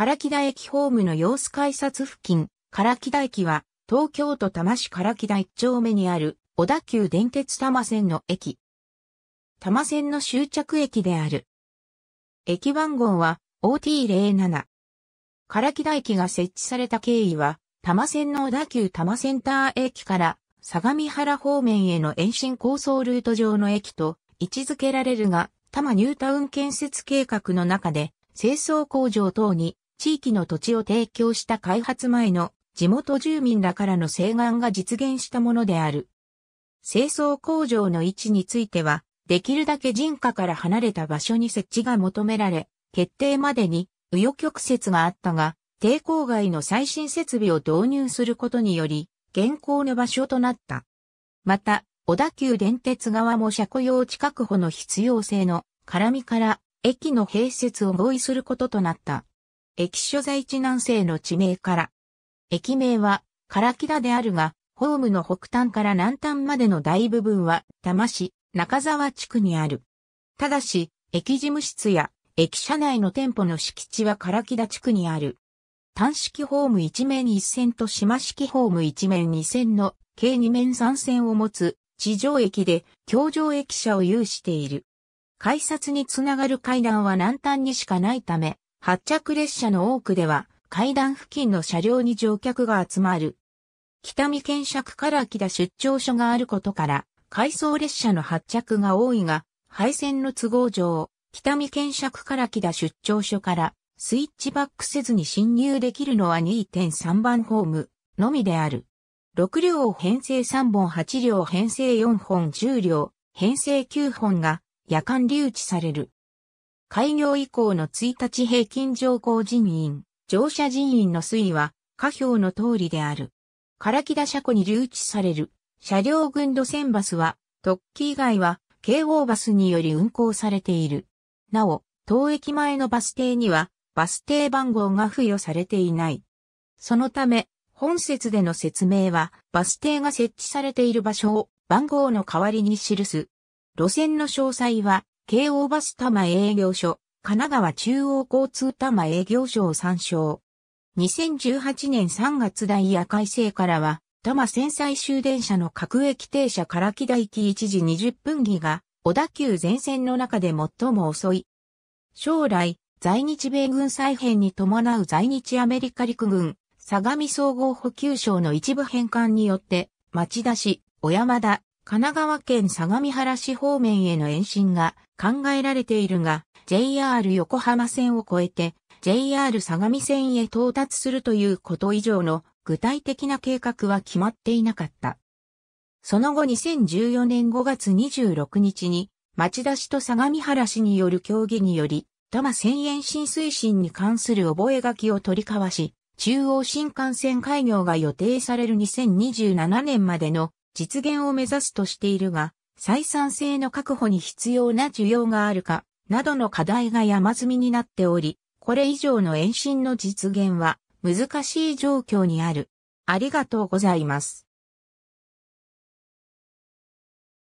唐木田駅ホームの様子改札付近、唐木田駅は、東京都多摩市唐木田一丁目にある、小田急電鉄多摩線の駅。多摩線の終着駅である。駅番号は OT07。唐木田駅が設置された経緯は、多摩線の小田急多摩センター駅から相模原方面への延伸構想ルート上の駅と位置づけられるが、多摩ニュータウン建設計画の中で、清掃工場等に地域の土地を提供した開発前の地元住民らからの請願が実現したものである。清掃工場の位置については、できるだけ人家から離れた場所に設置が求められ、決定までに右翼曲折があったが、抵抗外の最新設備を導入することにより、現行の場所となった。また、小田急電鉄側も車庫用地確保の必要性の絡みから、駅の併設を合意することとなった。駅所在地南西の地名から。駅名は、唐木田であるが、ホームの北端から南端までの大部分は、多摩市、中沢地区にある。ただし、駅事務室や、駅舎内の店舗の敷地は唐木田地区にある。単式ホーム1面1線と島式ホーム1面2線の計2面3線を持つ地上駅で橋上駅舎を有している。改札につながる階段は南端にしかないため、発着列車の多くでは階段付近の車両に乗客が集まる。北見県釈から木田出張所があることから、回送列車の発着が多いが、配線の都合上、北見県釈から木田出張所からスイッチバックせずに侵入できるのは2.3番ホームのみである。6両編成3本、8両編成4本、10両編成9本が夜間留置される。開業以降の1日平均乗降人員、乗車人員の推移は、下表の通りである。唐木田車庫に留置される、車両群路線バスは、特急以外は、京王バスにより運行されている。なお、当駅前のバス停には、バス停番号が付与されていない。そのため、本節での説明は、バス停が設置されている場所を番号の代わりに記す。路線の詳細は、京王バス多摩営業所、神奈川中央交通多摩営業所を参照。2018年3月大夜改正からは、多摩線最終電車の各駅停車から木田駅1時20分儀が、小田急全線の中で最も遅い。将来、在日米軍再編に伴う在日アメリカ陸軍、相模総合補給省の一部返還によって、町田市、小山田、神奈川県相模原市方面への延伸が考えられているが、JR 横浜線を越えて JR 相模線へ到達するということ以上の具体的な計画は決まっていなかった。その後2014年5月26日に町田市と相模原市による協議により、多摩線延伸推進に関する覚書を取り交わし、中央新幹線開業が予定される2027年までの実現を目指すとしているが、採算性の確保に必要な需要があるか、などの課題が山積みになっており、これ以上の延伸の実現は難しい状況にある。ありがとうございます。